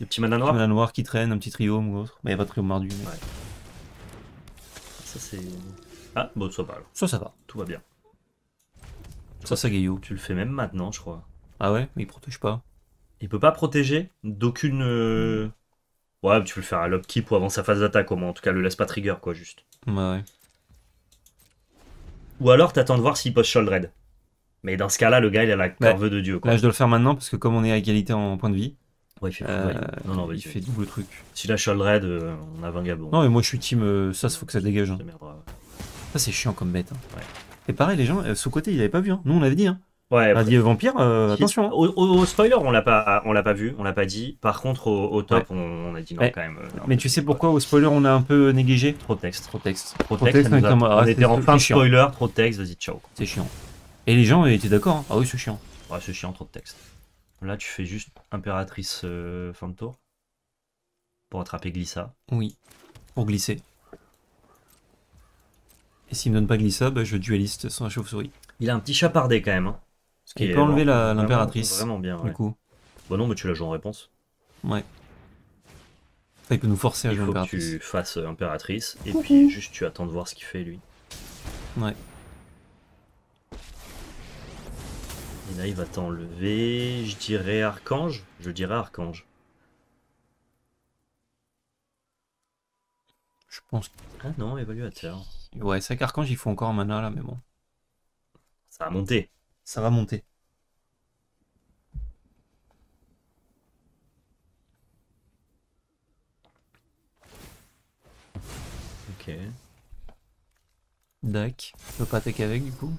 Des petits manas qui traîne, un petit trio ou autre. Mais bah, il n'y a pas de triome mardu. Ça, c'est. Ah, bon, ça va Ça, ça va. Tout va bien. Ça, ça Gaillou. Tu le fais même maintenant, je crois. Ah ouais Mais il protège pas. Il peut pas protéger d'aucune. Euh, ouais, tu peux le faire à lob keep ou avant sa phase d'attaque au moins. En tout cas, le laisse pas trigger, quoi, juste. Bah ouais. Ou alors, t'attends de voir s'il poste Sholdred. Mais dans ce cas-là, le gars, il a la bah, corvée de Dieu. Là, je dois le faire maintenant parce que comme on est à égalité en point de vie. Ouais, il fait, euh, double truc. Si la le raid, on a 20 Non, mais moi je suis team. Euh, ça, faut que ça dégage. Hein. Ça, c'est chiant comme bête. Hein. Et pareil, les gens, euh, ce côté, il l'avaient pas vu. Hein. Nous, on l'avait dit. Hein. Ouais, on a dit vampire, attention. Hein. Au, spoiler, on l'a pas, on l'a pas vu, on l'a pas dit. Par contre, au, top, on, a dit non quand même. mais tu sais pourquoi au spoiler on a un peu négligé Trop de texte, trop texte, texte. Ah, on était en fin de spoiler, trop de texte, vas-y ciao. C'est chiant. Et les gens étaient d'accord. Hein. Ah oui, c'est chiant. Ah, c'est chiant, trop de texte. Là, tu fais juste impératrice euh, fin de tour. Pour attraper Glissa. Oui, pour glisser. Et s'il me donne pas Glissa, bah, je dualiste sans la chauve-souris. Il a un petit chapardé quand même. Hein. Ce qui Il peut enlever l'impératrice. Vraiment, bien. Du coup. Bon, bah non, mais tu la joues en réponse. Ouais. il peut nous forcer à jouer il faut Que tu fasses euh, impératrice et puis juste tu attends de voir ce qu'il fait lui. Ouais. Et là, il va t'enlever, je dirais Archange. Je dirais Archange. Je pense. Ah non, évaluateur. Ouais, c'est vrai qu'Archange, il faut encore un mana là, mais bon. Ça va monter. Ça va monter. Ok. Dac, je peux pas attaquer avec du coup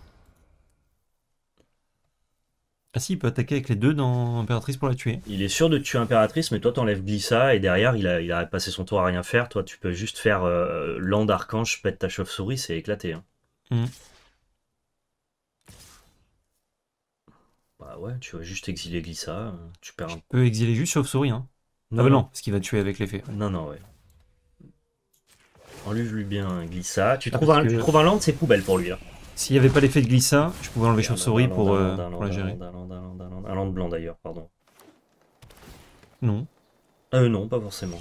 ah si, il peut attaquer avec les deux dans Impératrice pour la tuer. Il est sûr de tuer Impératrice, mais toi t'enlèves Glissa et derrière il a, a passé son tour à rien faire. Toi tu peux juste faire euh, lande archange, pète ta chauve-souris, c'est éclaté. Hein. Mm. Bah ouais, tu vas juste exiler Glissa, hein. tu perds un... peux exiler juste chauve-souris, hein. ah bah Non, non, ce qui va tuer avec l'effet. Non, non, ouais. Enlève-lui bien Glissa. Tu, ah, trouves, un, tu trouves un land, c'est poubelle pour lui. S'il n'y avait pas l'effet de glissade, je pouvais enlever chauve-souris euh, pour, la gérer. Un land blanc d'ailleurs, pardon. Non. Ah, euh, non, pas forcément.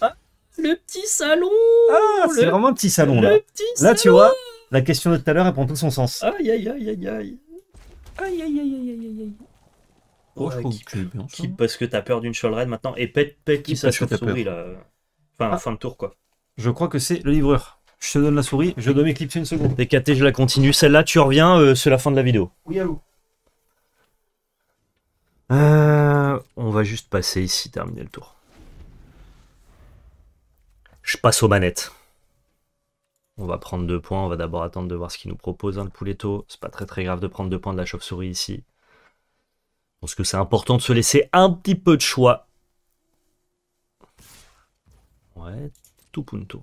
Ah, le petit salon Ah, c'est vraiment un petit salon, là. là, tu vois, la question de tout à l'heure, prend tout son sens. Aïe, aïe, aïe, aïe, aïe. Aïe, aïe, aïe, aïe, aïe, aïe. Oh, je qui, que bien, hein. parce que t'as peur d'une chauve-souris maintenant et pète, pète qui, qui sa chauve-souris, là. Enfin, ah. fin de tour, quoi. Je crois que c'est le livreur. Je te donne la souris, je dois m'éclipser une seconde. Décaté, je la continue. Celle-là, tu reviens, euh, c'est la fin de la vidéo. Oui, allô. Euh, on va juste passer ici, terminer le tour. Je passe aux manettes. On va prendre deux points. On va d'abord attendre de voir ce qu'il nous propose. Hein, le pouletto, c'est pas très très grave de prendre deux points de la chauve-souris ici. Je pense que c'est important de se laisser un petit peu de choix. Ouais, tout punto.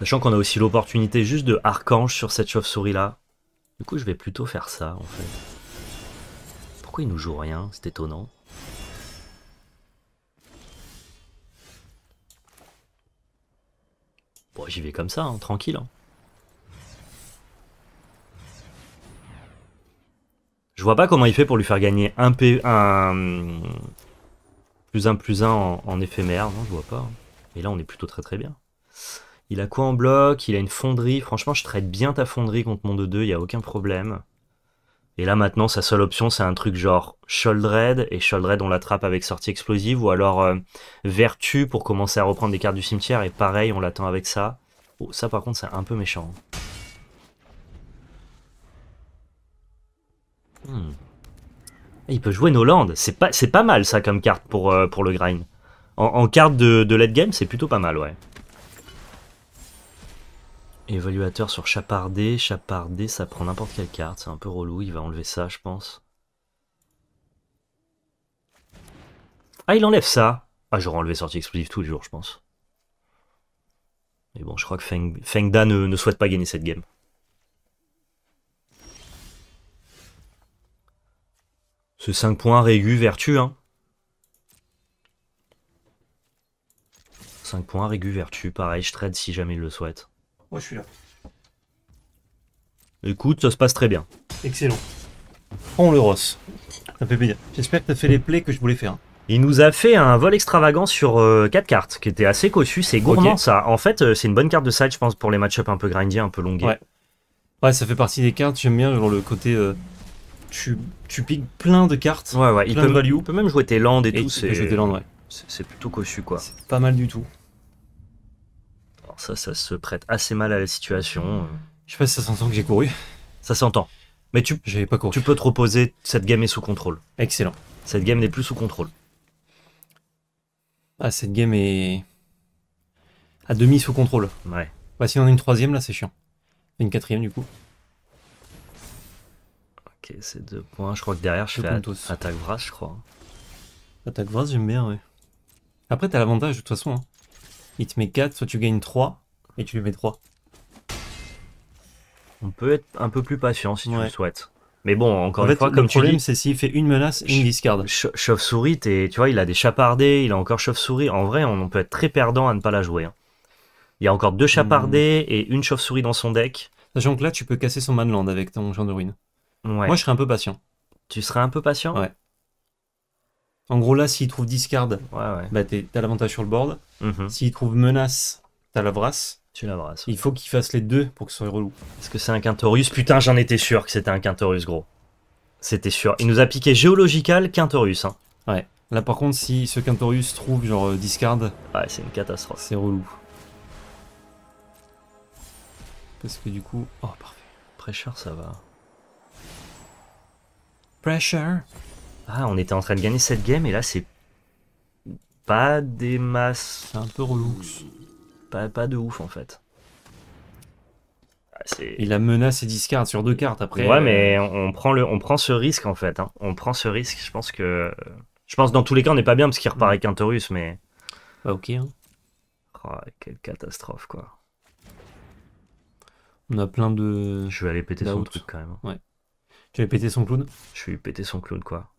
Sachant qu'on a aussi l'opportunité juste de archange sur cette chauve-souris là. Du coup, je vais plutôt faire ça, en fait. Pourquoi il nous joue rien C'est étonnant. Bon, j'y vais comme ça, hein, tranquille. Hein. Je vois pas comment il fait pour lui faire gagner un, P... un... plus un plus un en, en éphémère. Non, je vois pas. Hein. Et là, on est plutôt très très bien. Il a quoi en bloc Il a une fonderie. Franchement, je traite bien ta fonderie contre mon 2-2, il n'y a aucun problème. Et là, maintenant, sa seule option, c'est un truc genre Sholdred. Et Sholdred, on l'attrape avec sortie explosive. Ou alors euh, Vertu pour commencer à reprendre des cartes du cimetière. Et pareil, on l'attend avec ça. Oh, ça, par contre, c'est un peu méchant. Hmm. Il peut jouer Noland. C'est pas, pas mal, ça, comme carte pour, euh, pour le grind. En, carte de, de late game, c'est plutôt pas mal, ouais. Évaluateur sur chapardé. Chapardé, ça prend n'importe quelle carte. C'est un peu relou. Il va enlever ça, je pense. Ah, il enlève ça. Ah, j'aurais enlevé sortie explosive tous les jours, je pense. Mais bon, je crois que Feng, Fengda ne, souhaite pas gagner cette game. Ce 5 points, Régu, Vertu, hein. 5 points, Régu, Vertu, pareil, je trade si jamais il le souhaite je suis là. Écoute, ça se passe très bien. Excellent. on le Ross. Ça fait plaisir. J'espère que as fait les plays que je voulais faire. Il nous a fait un vol extravagant sur euh, quatre 4 cartes, qui était assez cossu. C'est gourmand, ça. En fait, euh, c'est une bonne carte de side, je pense, pour les match-up un peu grindy, un peu longués. Ouais. ouais. ça fait partie des cartes. J'aime bien genre, le côté... Euh, tu, tu piques plein de cartes, ouais, ouais. il peut, même jouer tes landes et, tout. C'est plutôt cossu, quoi. pas mal du tout. Ça, se prête assez mal à la situation. Je sais pas si ça s'entend que j'ai couru. Ça s'entend. Mais tu, pas couru. tu peux te reposer, cette game est sous contrôle. Excellent. Cette game n'est plus sous contrôle. Ah, cette game est à demi sous contrôle. Ouais. Bah, si on a une troisième, là, c'est chiant. Une quatrième, du coup. Ok, c'est deux points. Je crois que derrière, je, fais attaque brasse, je crois. Attaque brasse, j'aime bien, ouais. Après, t'as l'avantage, de toute façon. Il te met 4, soit tu gagnes 3 et tu lui mets 3. On peut être un peu plus patient si tu le souhaites. Mais bon, encore une fois, comme tu dis, c'est s'il fait une menace et une discard. Chauve-souris, tu vois, il a des chapardés, il a encore chauve-souris. En vrai, on, peut être très perdant à ne pas la jouer. Hein. Il y a encore deux hmm. chapardés et une chauve-souris dans son deck. Sachant que là, tu peux casser son manland avec ton genre de ruine. Moi, je serais un peu patient. Tu serais un peu patient Ouais. En gros, là, s'il trouve discard, ouais, bah, t'as l'avantage sur le board. Mhm. S'il trouve menace, t'as la brasse. Tu la Il faut qu'il fasse les deux pour que ce soit relou. Est-ce que c'est un Quintorus Putain, j'en étais sûr que c'était un Quintorus, gros. C'était sûr. Il nous a piqué Géological, Quintorus. Hein. Ouais. Là, par contre, si ce Quintorus trouve genre euh, discard. Ouais, c'est une catastrophe. C'est relou. Parce que du coup. Oh, parfait. Pressure, ça va. Pressure ah, on était en train de gagner cette game et là c'est pas des masses, c'est un peu relou. Pas, pas de ouf en fait. Il a menacé 10 discard sur deux cartes après. Ouais, euh, mais on, prend, le, on prend ce risque en fait. Hein. On prend ce risque. Je pense que. Je pense dans tous les cas, on n'est pas bien parce qu'il repart avec un Taurus, mais. Bah, ok. Hein. Oh, quelle catastrophe quoi. On a plein de. Je vais aller péter son truc quand même. Hein. Ouais. Tu avais pété son clown Je suis péter son clown, quoi.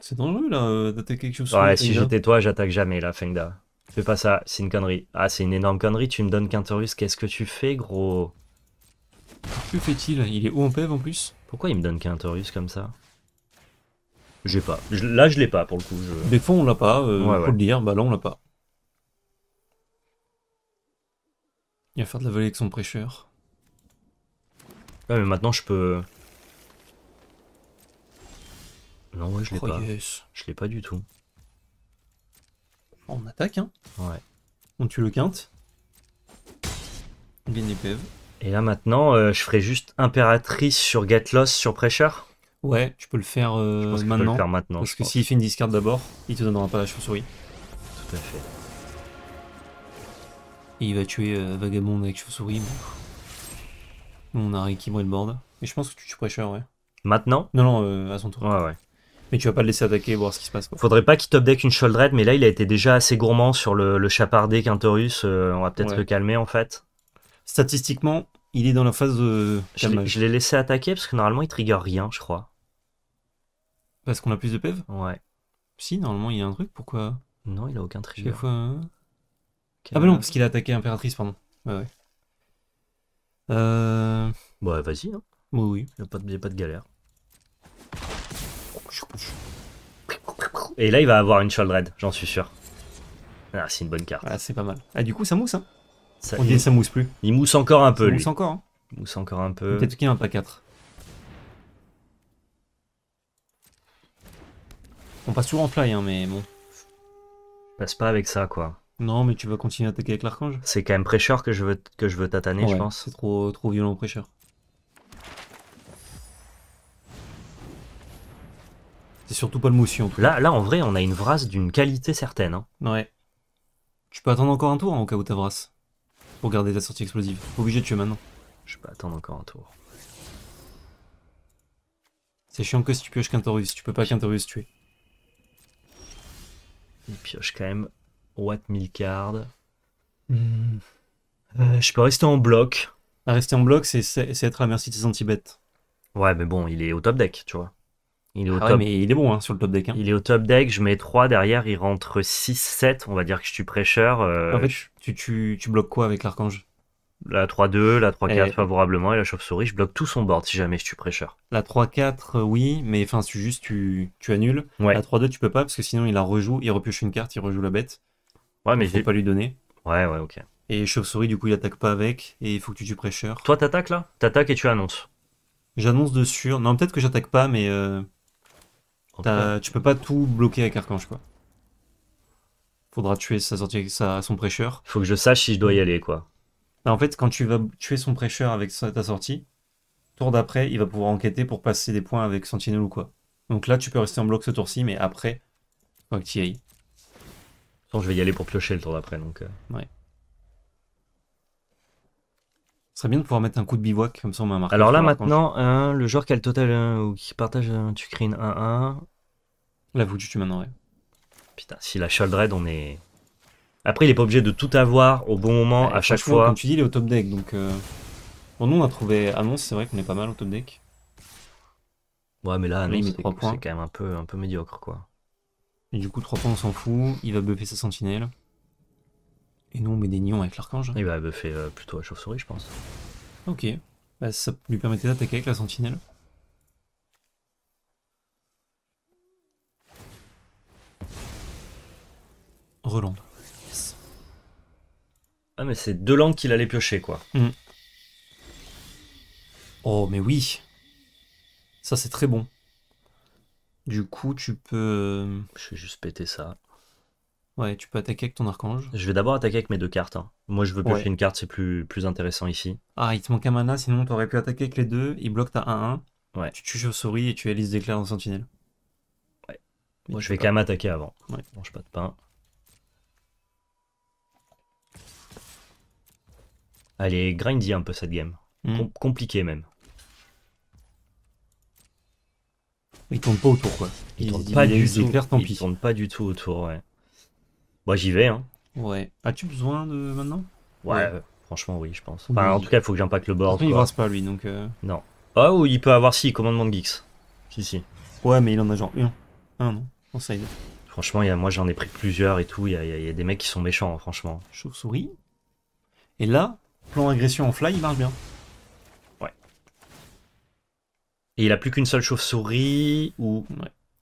C'est dangereux, là, euh, d'attaquer quelque chose. Ouais, si j'étais toi, j'attaque jamais, là, Fengda. Fais pas ça, c'est une connerie. Ah, c'est une énorme connerie, tu me donnes Quinterus, qu'est-ce que tu fais, gros Que fait-il Il est où en pève, en plus Pourquoi il me donne Quinterus comme ça J'ai pas. là, je l'ai pas, pour le coup. Des fois, on l'a pas, euh, le dire. Bah là, on l'a pas. Il va faire de la volée avec son prêcheur. Ouais, mais maintenant je peux. Non, ouais, je l'ai oh, pas. Je l'ai pas du tout. On attaque, hein Ouais. On tue le quinte. On gagne PV. E Et là maintenant, euh, je ferai juste impératrice sur Gatlos sur Pressure. Ouais, tu peux le faire, euh, maintenant, maintenant. Parce que s'il fait une discard d'abord, il te donnera pas la chauve-souris. Tout à fait. Et il va tuer euh, Vagabond avec chauve-souris. On a rééquilibré le board. Mais je pense que tu, tues pressure, ouais. Maintenant Non, non, euh, à son tour. Ouais, ouais. Mais tu vas pas le laisser attaquer et voir ce qui se passe. Faudrait pas qu'il top deck une Shoulderette, mais là il a été déjà assez gourmand sur le, chapardé Quintorus. Euh, on va peut-être le calmer en fait. Statistiquement, il est dans la phase de. Je l'ai laissé attaquer parce que normalement il trigger rien, je crois. Parce qu'on a plus de PEV Ouais. Si, normalement il y a un truc, pourquoi Non, il a aucun trigger. Fois... Euh. Ah, bah non, parce qu'il a attaqué Impératrice, pardon. Ouais, ouais. Euh... Bah vas-y. Hein. Oui, oui, Y'a pas de galère. Et là, il va avoir une red, j'en suis sûr. Ah, c'est une bonne carte. Ah, c'est pas mal. Ah, du coup, ça mousse, hein ça, On ça mousse plus. Il mousse encore un peu, ça Mousse encore, hein Il mousse encore un peu. Peut-être qu'il y a pas 4. On passe toujours en fly, hein, mais bon. passe pas avec ça, quoi. Non, mais tu vas continuer à attaquer avec l'archange C'est quand même Prêcheur que je veux, que je veux tataner, je pense. C'est trop, trop violent, Prêcheur. C'est surtout pas le motion. là, Là, en vrai, on a une vrasse d'une qualité certaine. Hein. Ouais. Tu peux attendre encore un tour hein, au cas où ta vrasse. Pour garder ta sortie explosive. Obligé de tuer maintenant. Je peux attendre encore un tour. C'est chiant que si tu pioches qu'un tu peux pas qu'un tuer. Il pioche quand même What mille cards. Hmm. Euh, je peux rester en bloc. rester en bloc, c'est, être à la merci de ses anti-bêtes. Ouais, mais bon, il est au top deck, tu vois. Il est au ah top... mais il est bon hein, sur le top deck. Hein. Il est au top deck, je mets 3 derrière, il rentre 6-7, on va dire que je suis prêcheur. Euh, en fait, tu, bloques quoi avec l'archange La 3-2, la 3-4 eh. favorablement, et la chauve-souris, je bloque tout son board si jamais je suis prêcheur. La 3-4, euh, oui, mais enfin, tu, juste tu, annules. La 3-2, tu peux pas, parce que sinon il la rejoue, il repioche une carte, il rejoue la bête. Ouais, mais vais pas lui donner. Ouais, ouais, ok. Et chauve-souris, du coup, il attaque pas avec, et il faut que tu tues prêcheur. Toi, t'attaques là T'attaques et tu annonces. J'annonce de sûr. Non, peut-être que j'attaque pas, mais. Euh, tu peux pas tout bloquer avec Archange, quoi. Faudra tuer sa sortie, sa... son prêcheur. Faut que je sache si je dois y aller, quoi. Bah, en fait, quand tu vas tuer son prêcheur avec ta sortie, tour d'après, il va pouvoir enquêter pour passer des points avec Sentinelle ou quoi. Donc là, tu peux rester en bloc ce tour-ci, mais après, faut que tu ailles je vais y aller pour piocher le tour d'après, donc. Euh. Ouais. Ce serait bien de pouvoir mettre un coup de bivouac, comme ça on m'a marqué. Alors là, maintenant, le joueur qui a le total euh, ou qui partage, un tu crées une 1-1. La vous, tu m'en ouais. Putain, si la Sholdred, on est. Après, il est pas obligé de tout avoir au bon moment, à chaque fois. Comme tu dis, il est au top deck, donc. Euh... Bon, nous, on a trouvé Annonce, c'est vrai qu'on est pas mal au top deck. Ouais, mais là, Annonce, c'est quand même un peu, un peu médiocre, quoi. Et du coup, 3 points, on s'en fout. Il va buffer sa sentinelle. Et nous, on met des nions avec l'archange. Il va buffer euh, plutôt la chauve-souris, je pense. Ok. Bah, ça lui permettait d'attaquer avec la sentinelle. Reland. Ah, mais c'est deux landes qu'il allait piocher, quoi. Mm. Oh, mais oui. Ça, c'est très bon. Du coup, tu peux. Euh, je vais juste péter ça. Ouais, tu peux attaquer avec ton archange. Je vais d'abord attaquer avec mes deux cartes. Hein. Moi, je veux piocher une carte, c'est plus, plus intéressant ici. Ah, il te manque un mana, sinon aurais pu attaquer avec les deux. Il bloque ta 1-1. Ouais. Tu tues chauve-souris et tu élises d'éclair en sentinelle. Ouais. Moi, je vais quand même attaquer avant. Ouais. Je mange pas de pain. Allez, grindy un peu cette game. Hmm. compliqué même. Il tourne pas autour, quoi. Il tourne pas du tout. pas du tout autour, ouais. Moi, j'y vais, hein. Ouais. As-tu besoin de maintenant ouais, euh, franchement, oui, je pense. en tout cas, il faut que j'impacte le board. Il brasse pas, lui, donc. Euh. Non. Ah, ou il peut avoir si, commandement de Geeks. Si, si. Ouais, mais il en a genre un. Un, non En side. Franchement, y a, moi, j'en ai pris plusieurs et tout. Il y a, des mecs qui sont méchants, hein, franchement. Chauve-souris. Et là, plan agression en fly, il marche bien. Et il a plus qu'une seule chauve-souris ou.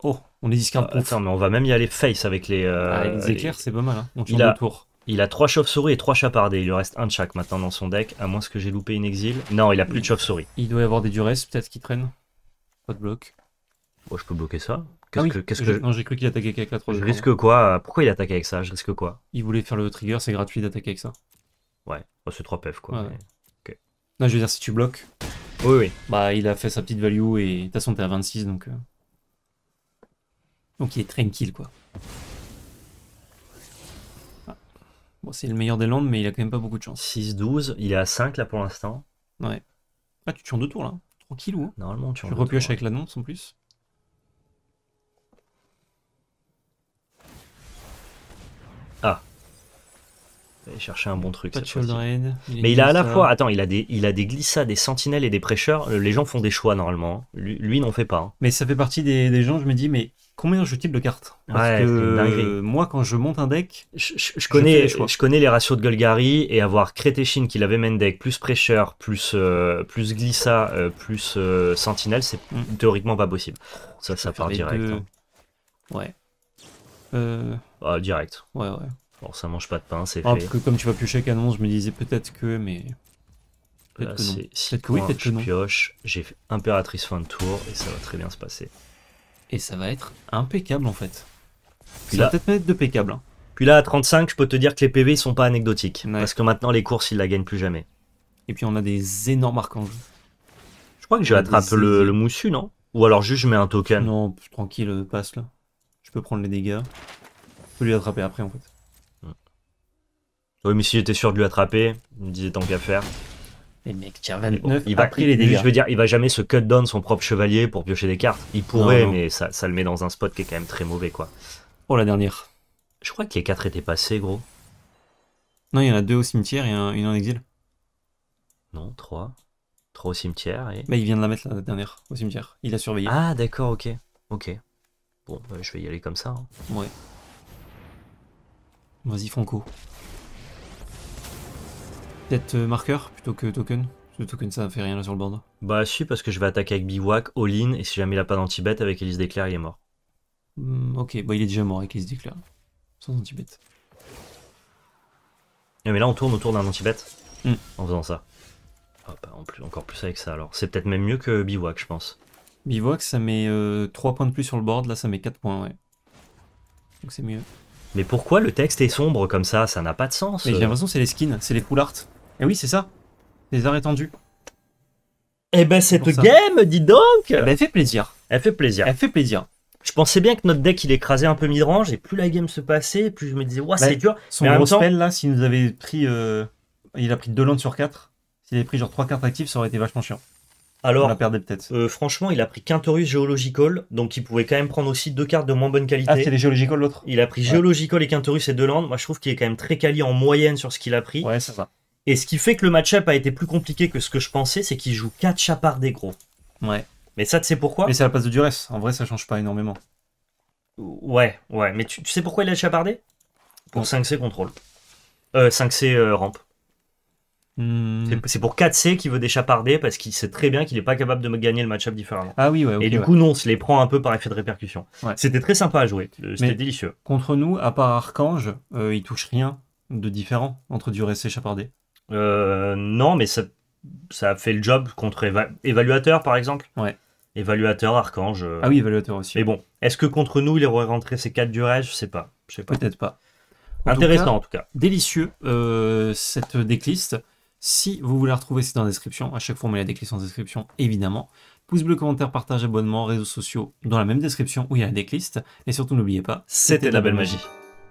Oh, on est disque ah, euh, mais on va même y aller face avec les. Euh, avec ah, les éclairs, c'est pas mal. Hein. On il, a, tour. il a trois chauves-souris et trois chapardés. Il lui reste un de chaque maintenant dans son deck, à moins que j'ai loupé une exil. Non, il a plus de chauve-souris. Il doit y avoir des duresses peut-être qui traînent. Pas de bloc. je peux bloquer ça. Ah qu'est-ce que, que, Non, j'ai cru qu'il attaquait avec la 3 Je risque quoi Pourquoi il attaque avec ça Je risque quoi Il voulait faire le trigger, c'est gratuit d'attaquer avec ça. Ouais, oh, c'est 3 PF quoi. Non, je veux dire, si tu bloques, oui, oui. Bah, il a fait sa petite value et de toute façon, t'es à 26, donc. Euh. Donc il est tranquille, quoi. Ah. Bon, c'est le meilleur des landes, mais il a quand même pas beaucoup de chance. 6-12, il est à 5 là pour l'instant. Ouais. Ah, tu tues en deux tours là. Tranquille ou Normalement, tu en Tu repioches avec hein. l'annonce en plus. chercher un bon truc. Mais il a à la fois, attends, il a des, il a des glissades, des sentinelles et des prêcheurs. Euh, les gens font des choix normalement. Hein. Lui, lui n'en fait pas. Hein. Mais ça fait partie des, des, gens. Je me dis, mais combien je type de cartes Parce que moi, quand je monte un deck, je, connais, je, connais les ratios de Golgari et avoir Kreteshin qui l'avait main deck plus prêcheur, plus euh, plus glissa, euh, plus sentinelle, c'est mm. théoriquement pas possible. Ça, ça part direct. Hein. Ouais. Ah, direct. Ouais, ouais. Bon, ça mange pas de pain, c'est ah, fait. que comme tu vas piocher avec annonce, je me disais peut-être que, mais. Peut-être bah, que, que oui, peut-être que non. pioche, j'ai fait impératrice fin de tour et ça va très bien se passer. Et ça va être impeccable en fait. ça va peut-être être de peccable. Hein. Puis là, à 35, je peux te dire que les PV sont pas anecdotiques. Parce que maintenant, les courses, ils la gagnent plus jamais. Et puis, on a des énormes archanges. Je crois que je des... le, le moussu, non Ou alors juste, je mets un token. Non, tranquille, passe là. Je peux prendre les dégâts. Je peux lui attraper après, en fait. Oui, mais si j'étais sûr de lui attraper, il me disait tant qu'à faire. Mais mec tiens, 29. il va pris les dégâts. Je veux dire, il va jamais se cut down son propre chevalier pour piocher des cartes. Il pourrait, mais ça, ça le met dans un spot qui est quand même très mauvais, quoi. Oh, la dernière. Je crois que les 4 étaient passés, gros. Non, il y en a deux au cimetière et une en exil. Non, trois. 3 au cimetière et. Mais bah, il vient de la mettre, la dernière, au cimetière. Il a surveillé. Ah, d'accord, ok. Ok. Bon, bah, je vais y aller comme ça. Hein. Ouais. Vas-y, Franco. Peut-être euh, marqueur plutôt que token le token ça fait rien là sur le board. Bah si parce que je vais attaquer avec Biwak, all-in, et si jamais il a pas d'anti-bet avec Elise d'Éclair, il est mort. Hmm, ok, bah il est déjà mort avec Elise d'Éclair. Sans anti-bet. Eh, mais là on tourne autour d'un anti-bet hmm. en faisant ça. Ah, bah, encore plus avec ça alors. C'est peut-être même mieux que Biwak je pense. Biwak ça met 3 euh, points de plus sur le board, là ça met 4 points ouais. Donc c'est mieux. Mais pourquoi le texte est sombre comme ça Ça n'a pas de sens. Mais j'ai euh. l'impression que c'est les skins, c'est les full et eh oui, c'est ça. Les arrêts tendus. Eh ben cette game, dis donc eh ben, Elle fait plaisir. Elle fait plaisir. Elle fait plaisir. Je pensais bien que notre deck il écrasait un peu Midrange et plus la game se passait, plus je me disais, ouais, bah, c'est dur. Son gros spell là, s'il nous avait pris. Euh, il a pris 2 landes sur 4. S'il avait pris genre 3 cartes actives, ça aurait été vachement chiant. Alors, on la peut-être. Euh, franchement, il a pris Quintorus Geological, donc il pouvait quand même prendre aussi deux cartes de moins bonne qualité. Ah, c'est les Geological l'autre Il a pris Geological et Quintorus et deux landes. Moi, je trouve qu'il est quand même très quali en moyenne sur ce qu'il a pris. Ouais, c'est ça. Et ce qui fait que le match-up a été plus compliqué que ce que je pensais, c'est qu'il joue 4 chapardés des gros. Ouais. Mais ça, tu sais pourquoi Mais c'est la place de Duress. En vrai, ça change pas énormément. Ouais, ouais. Mais tu, sais pourquoi il a chapardé Pour 5C contrôle. 5C euh, ramp. Euh, rampe. Hmm. C'est pour 4C qu'il veut des chapardés parce qu'il sait très bien qu'il n'est pas capable de gagner le match-up différemment. Ah oui, ouais. et du coup, non, on se les prend un peu par effet de répercussion. Ouais. C'était très sympa à jouer. Euh, c'était délicieux. Contre nous, à part Archange, il touche rien de différent entre Duress et chapardé. Euh, non, mais ça, a fait le job contre évaluateur, par exemple. Ouais. Évaluateur, Archange. Euh. Ah oui, évaluateur aussi. Mais bon, est-ce que contre nous, il aurait rentré ces 4 du reste Je sais pas. Je sais pas. Peut-être pas. Intéressant en tout cas. Délicieux euh, cette decklist. Si vous voulez la retrouver, c'est dans la description. À chaque fois, on met la decklist en description, évidemment. Pouce bleu, commentaire, partage, abonnement, réseaux sociaux, dans la même description où il y a la decklist. Et surtout, n'oubliez pas, c'était la belle magie.